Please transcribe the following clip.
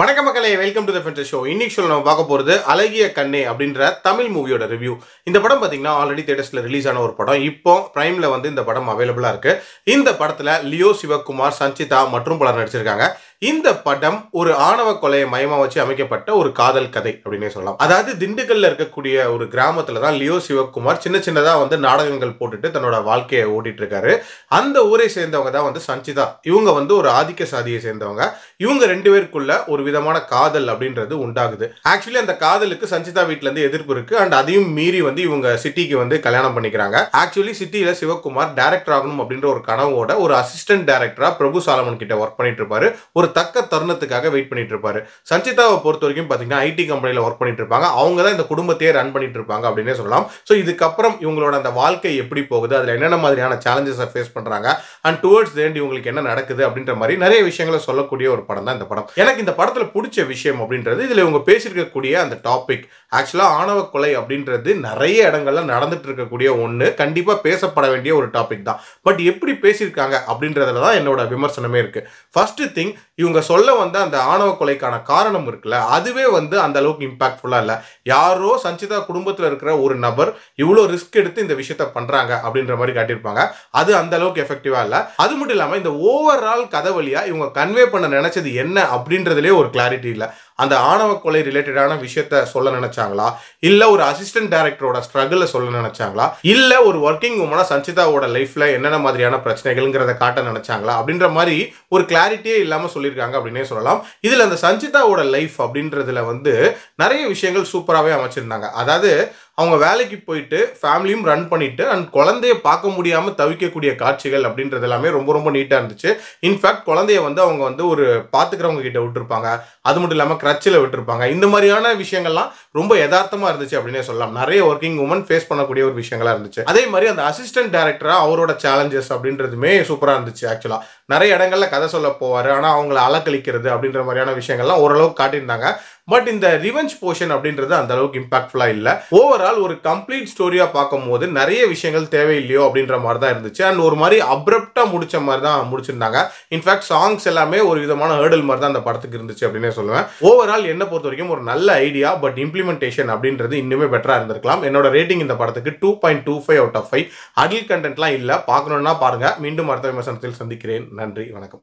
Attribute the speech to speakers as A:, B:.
A: வணக்க மக்களே welcome to the fend show இன்னைக்கு ஷோ நம்ம பார்க்க போகிறது அழகிய கண்ணே அப்படின்ற தமிழ் மூவியோட ரிவ்யூ இந்த படம் பார்த்தீங்கன்னா ஆல்ரெடி தேட்டர்ஸில் ரிலீஸ் ஆன ஒரு படம் இப்போ ப்ரைமில் வந்து இந்த படம் அவைலபிளாக இருக்குது இந்த படத்தில் லியோ சிவகுமார் சஞ்சிதா மற்றும் பலர் நடிச்சிருக்காங்க இந்த படம் ஒரு ஆணவ கொலையை மயமா வச்சு அமைக்கப்பட்ட ஒரு காதல் கதை அப்படின்னே சொல்லலாம் அதாவது திண்டுக்கல்ல இருக்கக்கூடிய ஒரு கிராமத்துல தான் லியோ சிவகுமார் சின்ன சின்னதா வந்து நாடகங்கள் போட்டுட்டு தன்னோட வாழ்க்கையை ஓட்டிட்டு இருக்காரு அந்த ஊரை சேர்ந்தவங்க தான் வந்து சஞ்சிதா இவங்க வந்து ஒரு ஆதிக்க சாதியை சேர்ந்தவங்க இவங்க ரெண்டு பேருக்குள்ள ஒரு விதமான காதல் அப்படின்றது உண்டாகுது ஆக்சுவலி அந்த காதலுக்கு சஞ்சிதா வீட்டுல இருந்து எதிர்ப்பு இருக்கு அண்ட் அதையும் மீறி வந்து இவங்க சிட்டிக்கு வந்து கல்யாணம் பண்ணிக்கிறாங்க ஆக்சுவலி சிட்டியில சிவகுமார் டேரக்டர் ஆகணும் அப்படின்ற ஒரு கனவோட ஒரு அசிஸ்டன்ட் டேரக்டரா பிரபு சாலமன் கிட்ட ஒர்க் பண்ணிட்டு இருப்பாரு ஒரு ஒரு தக்க தருணத்துக்காக வெயிட் பண்ணிட்டு இருப்பாரு சஞ்சிதாவை பொறுத்த வரைக்கும் பார்த்தீங்கன்னா ஐடி கம்பெனியில் ஒர்க் பண்ணிட்டு இருப்பாங்க அவங்க தான் இந்த குடும்பத்தையே ரன் பண்ணிட்டு இருப்பாங்க அப்படின்னே சொல்லலாம் ஸோ இதுக்கப்புறம் இவங்களோட அந்த வாழ்க்கை எப்படி போகுது அதில் என்னென்ன மாதிரியான சேலஞ்சஸை ஃபேஸ் பண்ணுறாங்க அண்ட் டுவர்ட்ஸ் தேண்டி இவங்களுக்கு என்ன நடக்குது அப்படின்ற மாதிரி நிறைய விஷயங்களை சொல்லக்கூடிய ஒரு படம் தான் இந்த படம் எனக்கு இந்த படத்தில் பிடிச்ச விஷயம் அப்படின்றது இதில் இவங்க பேசியிருக்கக்கூடிய அந்த டாபிக் ஆக்சுவலாக ஆணவ கொலை அப்படின்றது நிறைய இடங்கள்ல நடந்துட்டு இருக்கக்கூடிய ஒன்று கண்டிப்பாக பேசப்பட வேண்டிய ஒரு டாபிக் தான் பட் எப்படி பேசியிருக்காங்க அப்படின்றதுல தான் என்னோட விமர்சனமே இருக்குது ஃபர்ஸ்ட் திங் இவங்க சொல்ல வந்த அந்த ஆணவ கொலைக்கான காரணம் இருக்குல்ல அதுவே வந்து அந்த அளவுக்கு இம்பாக்ட்ஃபுல்லாக இல்லை யாரோ சஞ்சிதா குடும்பத்தில் இருக்கிற ஒரு நபர் இவ்வளோ ரிஸ்க் எடுத்து இந்த விஷயத்த பண்ணுறாங்க அப்படின்ற மாதிரி காட்டியிருப்பாங்க அது அந்த அளவுக்கு எஃபெக்டிவாக இல்லை அது மட்டும் இல்லாமல் இந்த ஓவரால் கதை வழியாக இவங்க கன்வே பண்ண நினச்சது என்ன அப்படின்றதுலேயே ஒரு கிளாரிட்டி இல்லை அந்த ஆணவ கொலை ரிலேட்டடான விஷயத்த சொல்ல நினைச்சாங்களா இல்லை ஒரு அசிஸ்டன்ட் டைரக்டரோட ஸ்ட்ரகிள் சொல்ல நினைச்சாங்களா இல்லை ஒரு ஒர்க்கிங் உமனா சஞ்சிதாவோட லைஃப்ல என்னென்ன மாதிரியான பிரச்சனைகள்ங்கிறத காட்ட நினைச்சாங்களா அப்படின்ற மாதிரி ஒரு கிளாரிட்டியே இல்லாமல் சொல்லியிருக்காங்க அப்படின்னே சொல்லலாம் இதில் அந்த சஞ்சிதாவோட லைஃப் அப்படின்றதுல வந்து நிறைய விஷயங்கள் சூப்பராகவே அமைச்சிருந்தாங்க அதாவது அவங்க வேலைக்கு போயிட்டு ஃபேமிலியும் ரன் பண்ணிவிட்டு அண்ட் குழந்தைய பார்க்க முடியாமல் தவிக்கக்கூடிய காட்சிகள் அப்படின்றது எல்லாமே ரொம்ப ரொம்ப நீட்டாக இருந்துச்சு இன்ஃபேக்ட் குழந்தைய வந்து அவங்க வந்து ஒரு பார்த்துக்கிறவங்க கிட்ட விட்டுருப்பாங்க அது மட்டும் இல்லாமல் கிரச்சில் விட்டுருப்பாங்க இந்த மாதிரியான விஷயங்கள்லாம் ரொம்ப யதார்த்தமாக இருந்துச்சு அப்படின்னே சொல்லலாம் நிறைய ஒர்க்கிங் உமன் ஃபேஸ் பண்ணக்கூடிய ஒரு விஷயங்களா இருந்துச்சு அதே மாதிரி அந்த அசிஸ்டன்ட் டேரக்டராக அவரோட சேலஞ்சஸ் அப்படின்றதுமே சூப்பராக இருந்துச்சு ஆக்சுவலாக நிறைய இடங்களில் கதை சொல்ல போவார் ஆனால் அவங்கள அலக்கழிக்கிறது அப்படின்ற மாதிரியான விஷயங்கள்லாம் ஓரளவுக்கு காட்டியிருந்தாங்க பட் இந்த ரிவெஞ்ச் போர்ஷன் அப்படின்றது அந்த அளவுக்கு இம்பாக்ட்ஃபுல்லா இல்ல ஓவரால் ஒரு கம்ப்ளீட் ஸ்டோரியா பார்க்கும் போது நிறைய விஷயங்கள் தேவையில்லையோ அப்படின்ற மாதிரி தான் இருந்துச்சு அண்ட் ஒரு மாதிரி அப்ரப்டா முடிச்ச மாதிரி தான் முடிச்சிருந்தாங்க இன்ஃபேக்ட் சாங்ஸ் எல்லாமே ஒரு விதமான ஹேர்டல் மாதிரி தான் அந்த படத்துக்கு இருந்துச்சு அப்படின்னே சொல்லுவேன் ஓவரால் என்ன பொறுத்த வரைக்கும் ஒரு நல்ல ஐடியா பட் இம்ப்ளிமெண்டேஷன் அப்படின்றது இன்னுமே பெட்டரா இருந்திருக்கலாம் என்னோட ரேட்டிங் இந்த படத்துக்கு two point two five out of five adult கண்டென்ட்லாம் இல்லை பார்க்கணுன்னா பாருங்க மீண்டும் அடுத்த விமர்சனத்தில் சந்திக்கிறேன் நன்றி வணக்கம்